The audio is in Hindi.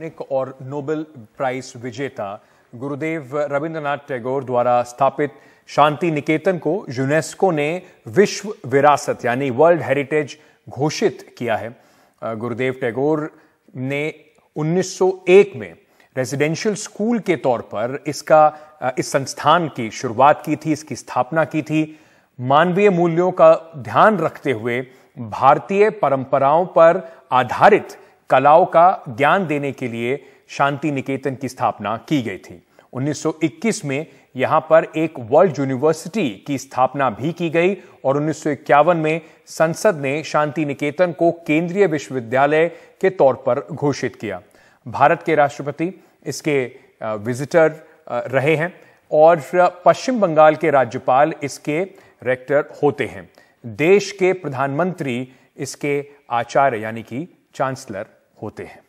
निक और नोबेल प्राइज विजेता गुरुदेव रविंद्रनाथ टैगोर द्वारा स्थापित शांति निकेतन को यूनेस्को ने विश्व विरासत यानी वर्ल्ड हेरिटेज घोषित किया है गुरुदेव टैगोर ने 1901 में रेजिडेंशियल स्कूल के तौर पर इसका इस संस्थान की शुरुआत की थी इसकी स्थापना की थी मानवीय मूल्यों का ध्यान रखते हुए भारतीय परंपराओं पर आधारित कलाओं का ज्ञान देने के लिए शांति निकेतन की स्थापना की गई थी 1921 में यहाँ पर एक वर्ल्ड यूनिवर्सिटी की स्थापना भी की गई और उन्नीस में संसद ने शांति निकेतन को केंद्रीय विश्वविद्यालय के तौर पर घोषित किया भारत के राष्ट्रपति इसके विजिटर रहे हैं और पश्चिम बंगाल के राज्यपाल इसके रेक्टर होते हैं देश के प्रधानमंत्री इसके आचार्य यानी कि चांसलर होते हैं